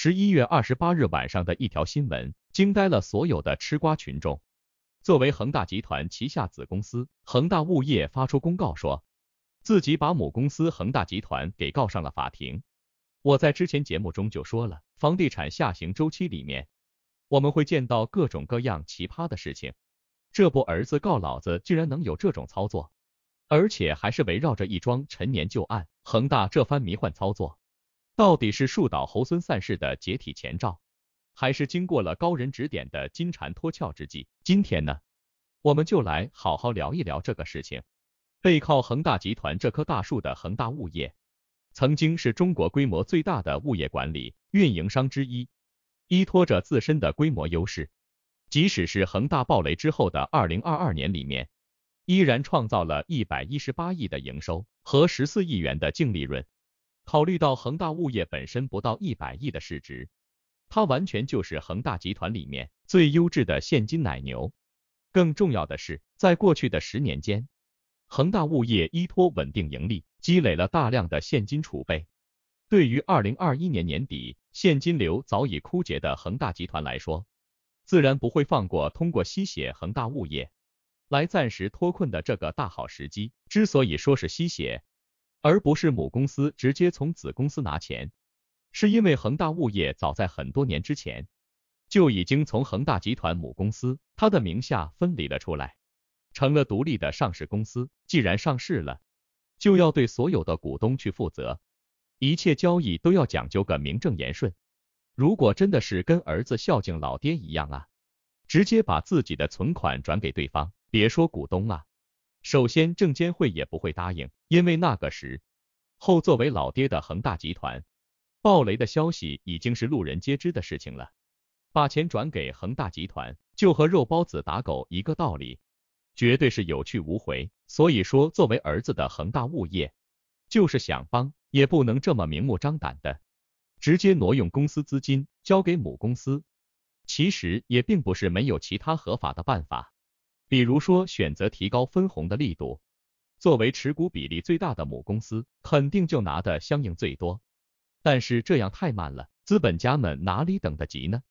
十一月二十八日晚上的一条新闻，惊呆了所有的吃瓜群众。作为恒大集团旗下子公司恒大物业发出公告说，自己把母公司恒大集团给告上了法庭。我在之前节目中就说了，房地产下行周期里面，我们会见到各种各样奇葩的事情。这不，儿子告老子，竟然能有这种操作，而且还是围绕着一桩陈年旧案。恒大这番迷幻操作。到底是树倒猢狲散式的解体前兆，还是经过了高人指点的金蝉脱壳之际？今天呢，我们就来好好聊一聊这个事情。背靠恒大集团这棵大树的恒大物业，曾经是中国规模最大的物业管理运营商之一，依托着自身的规模优势，即使是恒大暴雷之后的二零二二年里面，依然创造了一百一十八亿的营收和十四亿元的净利润。考虑到恒大物业本身不到一百亿的市值，它完全就是恒大集团里面最优质的现金奶牛。更重要的是，在过去的十年间，恒大物业依托稳定盈利，积累了大量的现金储备。对于二零二一年年底现金流早已枯竭的恒大集团来说，自然不会放过通过吸血恒大物业来暂时脱困的这个大好时机。之所以说是吸血。而不是母公司直接从子公司拿钱，是因为恒大物业早在很多年之前就已经从恒大集团母公司他的名下分离了出来，成了独立的上市公司。既然上市了，就要对所有的股东去负责，一切交易都要讲究个名正言顺。如果真的是跟儿子孝敬老爹一样啊，直接把自己的存款转给对方，别说股东啊。首先，证监会也不会答应，因为那个时候作为老爹的恒大集团暴雷的消息已经是路人皆知的事情了。把钱转给恒大集团，就和肉包子打狗一个道理，绝对是有去无回。所以说，作为儿子的恒大物业，就是想帮，也不能这么明目张胆的直接挪用公司资金交给母公司。其实也并不是没有其他合法的办法。比如说，选择提高分红的力度，作为持股比例最大的母公司，肯定就拿的相应最多。但是这样太慢了，资本家们哪里等得及呢？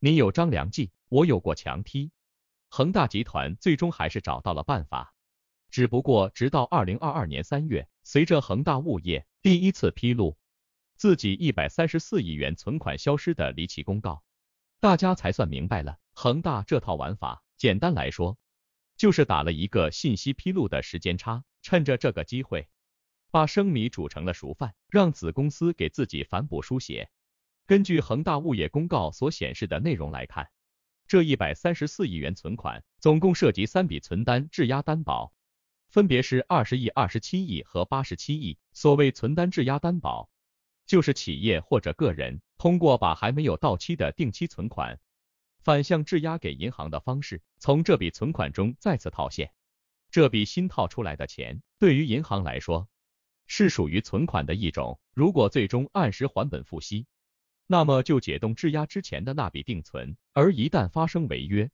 你有张良计，我有过墙梯。恒大集团最终还是找到了办法，只不过直到二零二二年三月，随着恒大物业第一次披露自己一百三十四亿元存款消失的离奇公告，大家才算明白了恒大这套玩法。简单来说，就是打了一个信息披露的时间差，趁着这个机会把生米煮成了熟饭，让子公司给自己反补输血。根据恒大物业公告所显示的内容来看，这一百三十四亿元存款总共涉及三笔存单质押担保，分别是二十亿、二十七亿和八十七亿。所谓存单质押担保，就是企业或者个人通过把还没有到期的定期存款。反向质押给银行的方式，从这笔存款中再次套现。这笔新套出来的钱，对于银行来说，是属于存款的一种。如果最终按时还本付息，那么就解冻质押之前的那笔定存；而一旦发生违约，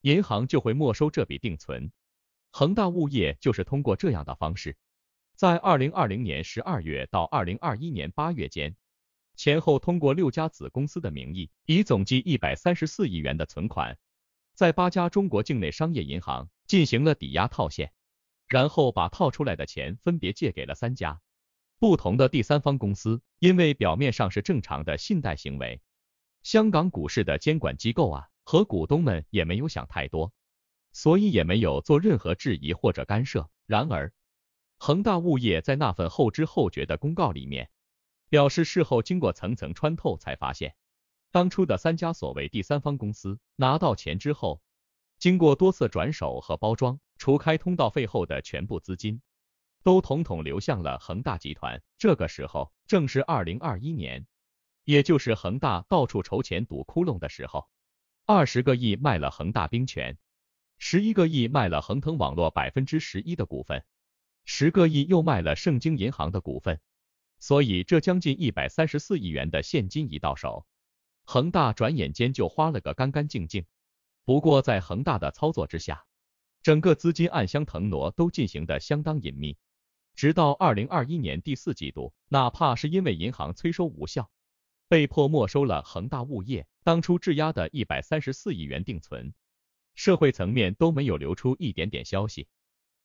银行就会没收这笔定存。恒大物业就是通过这样的方式，在二零二零年十二月到二零二一年八月间。前后通过六家子公司的名义，以总计一百三十四亿元的存款，在八家中国境内商业银行进行了抵押套现，然后把套出来的钱分别借给了三家不同的第三方公司，因为表面上是正常的信贷行为，香港股市的监管机构啊和股东们也没有想太多，所以也没有做任何质疑或者干涉。然而，恒大物业在那份后知后觉的公告里面。表示事后经过层层穿透才发现，当初的三家所谓第三方公司拿到钱之后，经过多次转手和包装，除开通道费后的全部资金，都统统流向了恒大集团。这个时候正是二零二一年，也就是恒大到处筹钱堵窟窿的时候。二十个亿卖了恒大冰泉，十一个亿卖了恒腾网络百分之十一的股份，十个亿又卖了盛京银行的股份。所以这将近一百三十四亿元的现金一到手，恒大转眼间就花了个干干净净。不过在恒大的操作之下，整个资金暗箱腾挪都进行的相当隐秘。直到二零二一年第四季度，哪怕是因为银行催收无效，被迫没收了恒大物业当初质押的一百三十四亿元定存，社会层面都没有流出一点点消息。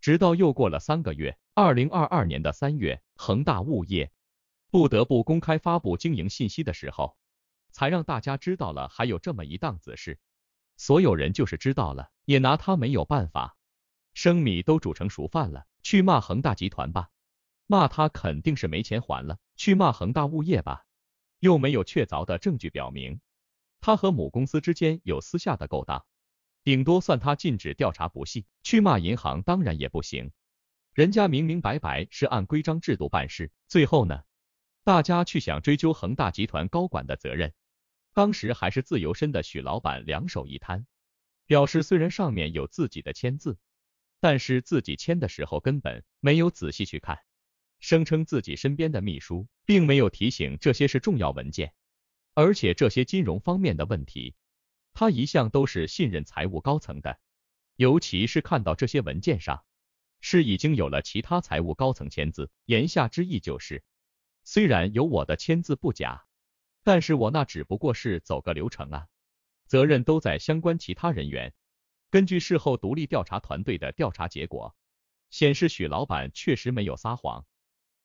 直到又过了三个月，二零二二年的三月，恒大物业。不得不公开发布经营信息的时候，才让大家知道了还有这么一档子事。所有人就是知道了，也拿他没有办法。生米都煮成熟饭了，去骂恒大集团吧，骂他肯定是没钱还了；去骂恒大物业吧，又没有确凿的证据表明他和母公司之间有私下的勾当，顶多算他禁止调查不细。去骂银行当然也不行，人家明明白白是按规章制度办事。最后呢？大家去想追究恒大集团高管的责任，当时还是自由身的许老板两手一摊，表示虽然上面有自己的签字，但是自己签的时候根本没有仔细去看，声称自己身边的秘书并没有提醒这些是重要文件，而且这些金融方面的问题，他一向都是信任财务高层的，尤其是看到这些文件上是已经有了其他财务高层签字，言下之意就是。虽然有我的签字不假，但是我那只不过是走个流程啊，责任都在相关其他人员。根据事后独立调查团队的调查结果，显示许老板确实没有撒谎，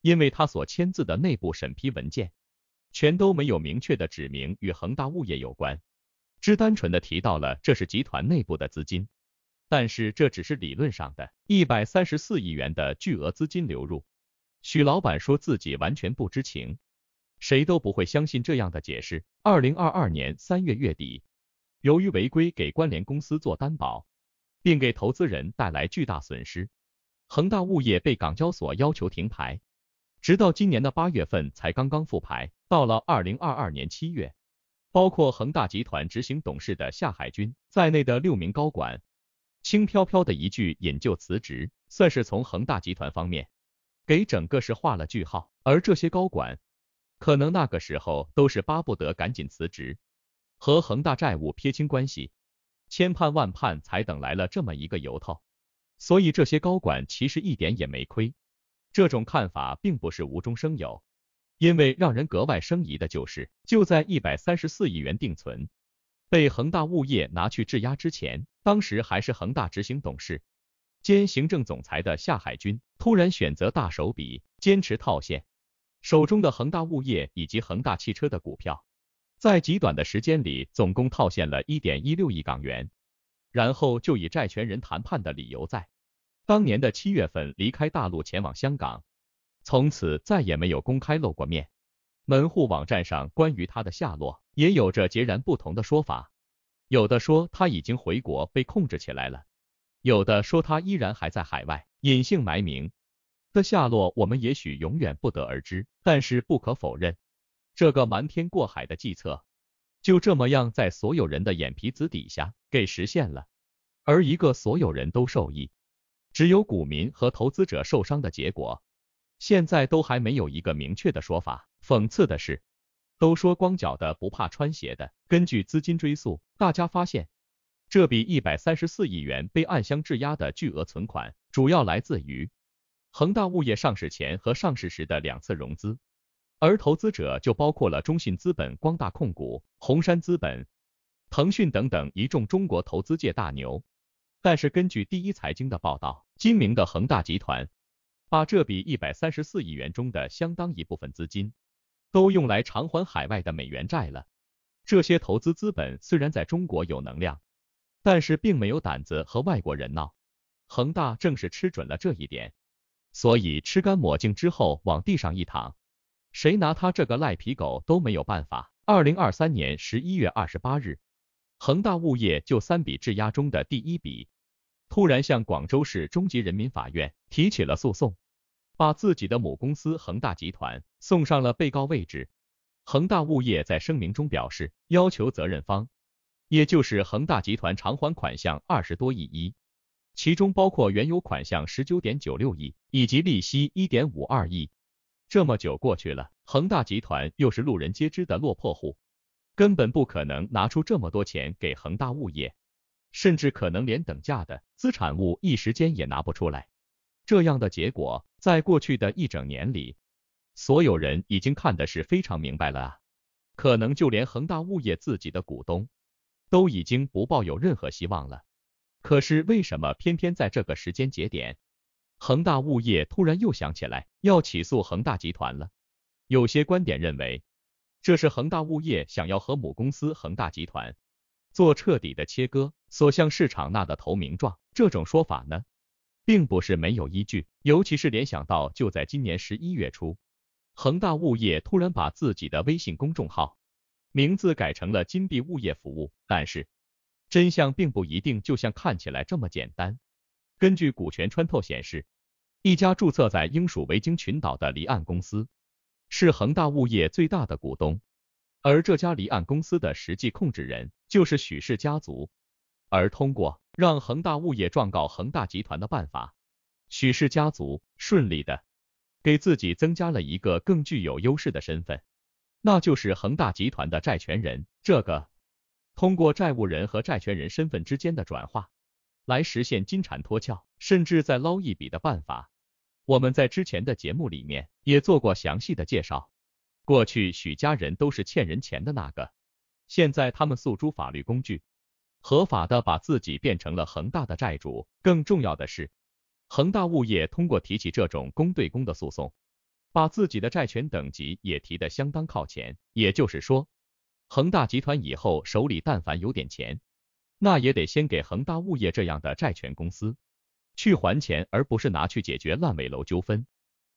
因为他所签字的内部审批文件，全都没有明确的指明与恒大物业有关，只单纯的提到了这是集团内部的资金，但是这只是理论上的一百三十四亿元的巨额资金流入。许老板说自己完全不知情，谁都不会相信这样的解释。二零二二年三月月底，由于违规给关联公司做担保，并给投资人带来巨大损失，恒大物业被港交所要求停牌，直到今年的八月份才刚刚复牌。到了二零二二年七月，包括恒大集团执行董事的夏海军在内的六名高管，轻飘飘的一句引咎辞职，算是从恒大集团方面。给整个是画了句号，而这些高管可能那个时候都是巴不得赶紧辞职，和恒大债务撇清关系，千盼万盼才等来了这么一个由头，所以这些高管其实一点也没亏。这种看法并不是无中生有，因为让人格外生疑的就是，就在一百三十四亿元定存被恒大物业拿去质押之前，当时还是恒大执行董事。兼行政总裁的夏海军突然选择大手笔坚持套现，手中的恒大物业以及恒大汽车的股票，在极短的时间里总共套现了一点一六亿港元，然后就以债权人谈判的理由在当年的七月份离开大陆前往香港，从此再也没有公开露过面。门户网站上关于他的下落也有着截然不同的说法，有的说他已经回国被控制起来了。有的说他依然还在海外隐姓埋名的下落，我们也许永远不得而知。但是不可否认，这个瞒天过海的计策就这么样在所有人的眼皮子底下给实现了。而一个所有人都受益，只有股民和投资者受伤的结果，现在都还没有一个明确的说法。讽刺的是，都说光脚的不怕穿鞋的。根据资金追溯，大家发现。这笔一百三十四亿元被暗箱质押的巨额存款，主要来自于恒大物业上市前和上市时的两次融资，而投资者就包括了中信资本、光大控股、红杉资本、腾讯等等一众中国投资界大牛。但是根据第一财经的报道，精明的恒大集团把这笔一百三十四亿元中的相当一部分资金，都用来偿还海外的美元债了。这些投资资本虽然在中国有能量。但是并没有胆子和外国人闹，恒大正是吃准了这一点，所以吃干抹净之后往地上一躺，谁拿他这个赖皮狗都没有办法。二零二三年十一月二十八日，恒大物业就三笔质押中的第一笔，突然向广州市中级人民法院提起了诉讼，把自己的母公司恒大集团送上了被告位置。恒大物业在声明中表示，要求责任方。也就是恒大集团偿还款项二十多亿，一其中包括原有款项十九点九六亿以及利息一点五二亿。这么久过去了，恒大集团又是路人皆知的落魄户，根本不可能拿出这么多钱给恒大物业，甚至可能连等价的资产物一时间也拿不出来。这样的结果，在过去的一整年里，所有人已经看的是非常明白了啊，可能就连恒大物业自己的股东。都已经不抱有任何希望了，可是为什么偏偏在这个时间节点，恒大物业突然又想起来要起诉恒大集团了？有些观点认为，这是恒大物业想要和母公司恒大集团做彻底的切割，所向市场那的投名状。这种说法呢，并不是没有依据，尤其是联想到就在今年十一月初，恒大物业突然把自己的微信公众号。名字改成了“金币物业服务”，但是真相并不一定就像看起来这么简单。根据股权穿透显示，一家注册在英属维京群岛的离岸公司是恒大物业最大的股东，而这家离岸公司的实际控制人就是许氏家族。而通过让恒大物业状告恒大集团的办法，许氏家族顺利的给自己增加了一个更具有优势的身份。那就是恒大集团的债权人，这个通过债务人和债权人身份之间的转化，来实现金蝉脱壳，甚至再捞一笔的办法。我们在之前的节目里面也做过详细的介绍。过去许家人都是欠人钱的那个，现在他们诉诸法律工具，合法的把自己变成了恒大的债主。更重要的是，恒大物业通过提起这种公对公的诉讼。把自己的债权等级也提得相当靠前，也就是说，恒大集团以后手里但凡有点钱，那也得先给恒大物业这样的债权公司去还钱，而不是拿去解决烂尾楼纠纷。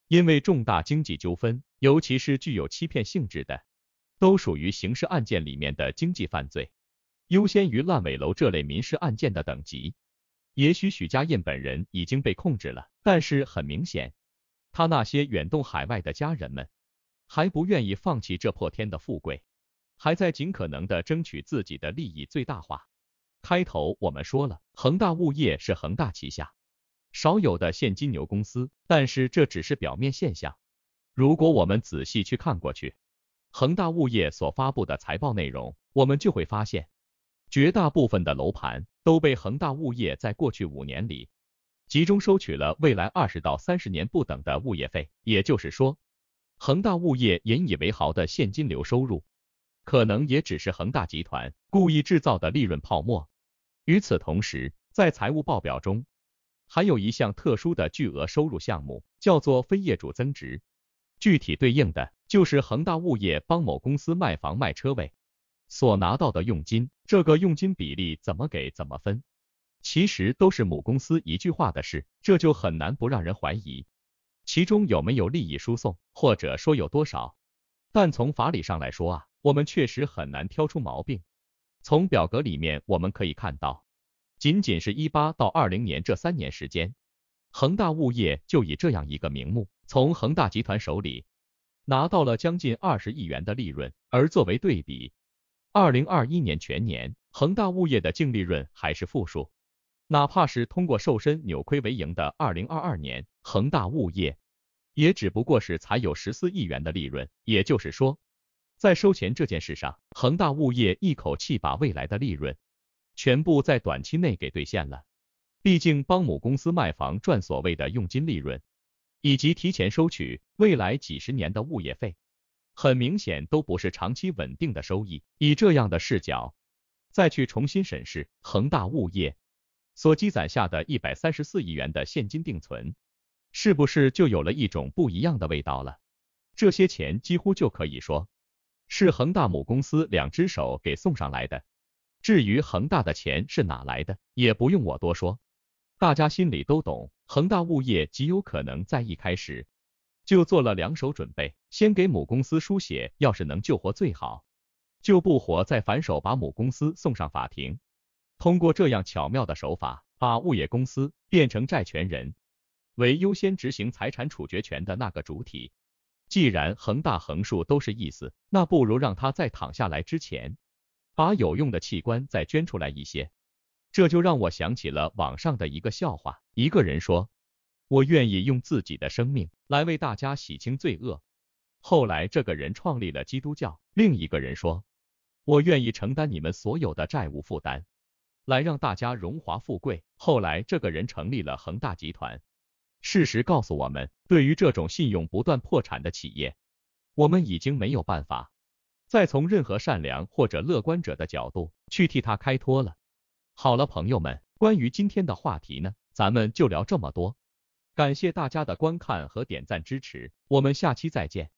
因为重大经济纠纷，尤其是具有欺骗性质的，都属于刑事案件里面的经济犯罪，优先于烂尾楼这类民事案件的等级。也许许家印本人已经被控制了，但是很明显。他那些远动海外的家人们，还不愿意放弃这破天的富贵，还在尽可能的争取自己的利益最大化。开头我们说了，恒大物业是恒大旗下少有的现金流公司，但是这只是表面现象。如果我们仔细去看过去恒大物业所发布的财报内容，我们就会发现，绝大部分的楼盘都被恒大物业在过去五年里。集中收取了未来二十到三十年不等的物业费，也就是说，恒大物业引以为豪的现金流收入，可能也只是恒大集团故意制造的利润泡沫。与此同时，在财务报表中，还有一项特殊的巨额收入项目，叫做非业主增值，具体对应的就是恒大物业帮某公司卖房卖车位所拿到的佣金。这个佣金比例怎么给怎么分？其实都是母公司一句话的事，这就很难不让人怀疑，其中有没有利益输送，或者说有多少？但从法理上来说啊，我们确实很难挑出毛病。从表格里面我们可以看到，仅仅是一八到二零年这三年时间，恒大物业就以这样一个名目，从恒大集团手里拿到了将近二十亿元的利润。而作为对比，二零二一年全年，恒大物业的净利润还是负数。哪怕是通过瘦身扭亏为盈的二零二二年，恒大物业也只不过是才有十四亿元的利润。也就是说，在收钱这件事上，恒大物业一口气把未来的利润全部在短期内给兑现了。毕竟帮母公司卖房赚所谓的佣金利润，以及提前收取未来几十年的物业费，很明显都不是长期稳定的收益。以这样的视角再去重新审视恒大物业。所积攒下的一百三十四亿元的现金定存，是不是就有了一种不一样的味道了？这些钱几乎就可以说是恒大母公司两只手给送上来的。至于恒大的钱是哪来的，也不用我多说，大家心里都懂。恒大物业极有可能在一开始就做了两手准备，先给母公司输血，要是能救活最好，救不活再反手把母公司送上法庭。通过这样巧妙的手法，把物业公司变成债权人为优先执行财产处决权的那个主体。既然恒大横竖都是意思，那不如让他在躺下来之前，把有用的器官再捐出来一些。这就让我想起了网上的一个笑话：一个人说，我愿意用自己的生命来为大家洗清罪恶。后来这个人创立了基督教。另一个人说，我愿意承担你们所有的债务负担。来让大家荣华富贵。后来这个人成立了恒大集团。事实告诉我们，对于这种信用不断破产的企业，我们已经没有办法再从任何善良或者乐观者的角度去替他开脱了。好了，朋友们，关于今天的话题呢，咱们就聊这么多。感谢大家的观看和点赞支持，我们下期再见。